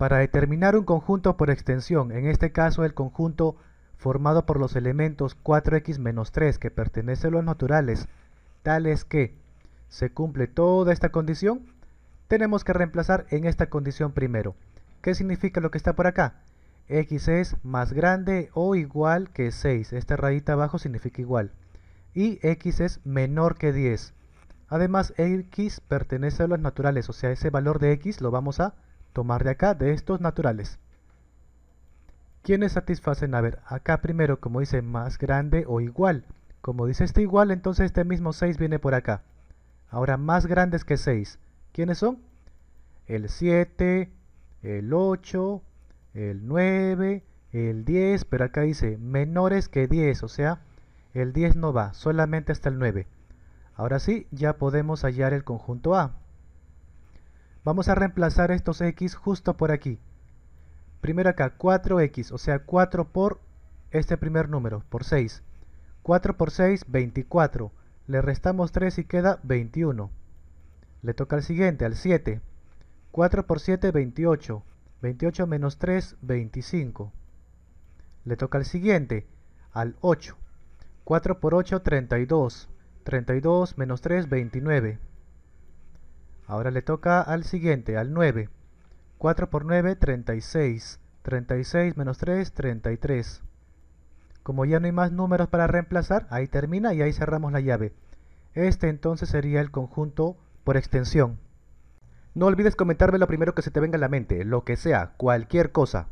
para determinar un conjunto por extensión, en este caso el conjunto formado por los elementos 4x-3 menos que pertenecen a los naturales, tales que se cumple toda esta condición, tenemos que reemplazar en esta condición primero. ¿Qué significa lo que está por acá? x es más grande o igual que 6, esta rayita abajo significa igual, y x es menor que 10. Además, x pertenece a los naturales, o sea, ese valor de x lo vamos a tomar de acá, de estos naturales. ¿Quiénes satisfacen? A ver, acá primero, como dice, más grande o igual. Como dice este igual, entonces este mismo 6 viene por acá. Ahora, más grandes que 6. ¿Quiénes son? El 7, el 8, el 9, el 10, pero acá dice menores que 10, o sea, el 10 no va, solamente hasta el 9. Ahora sí, ya podemos hallar el conjunto A. Vamos a reemplazar estos x justo por aquí. Primero acá, 4x, o sea 4 por este primer número, por 6. 4 por 6, 24. Le restamos 3 y queda 21. Le toca al siguiente, al 7. 4 por 7, 28. 28 menos 3, 25. Le toca al siguiente, al 8. 4 por 8, 32. 32 menos 3, 29. Ahora le toca al siguiente, al 9. 4 por 9, 36. 36 menos 3, 33. Como ya no hay más números para reemplazar, ahí termina y ahí cerramos la llave. Este entonces sería el conjunto por extensión. No olvides comentarme lo primero que se te venga a la mente, lo que sea, cualquier cosa.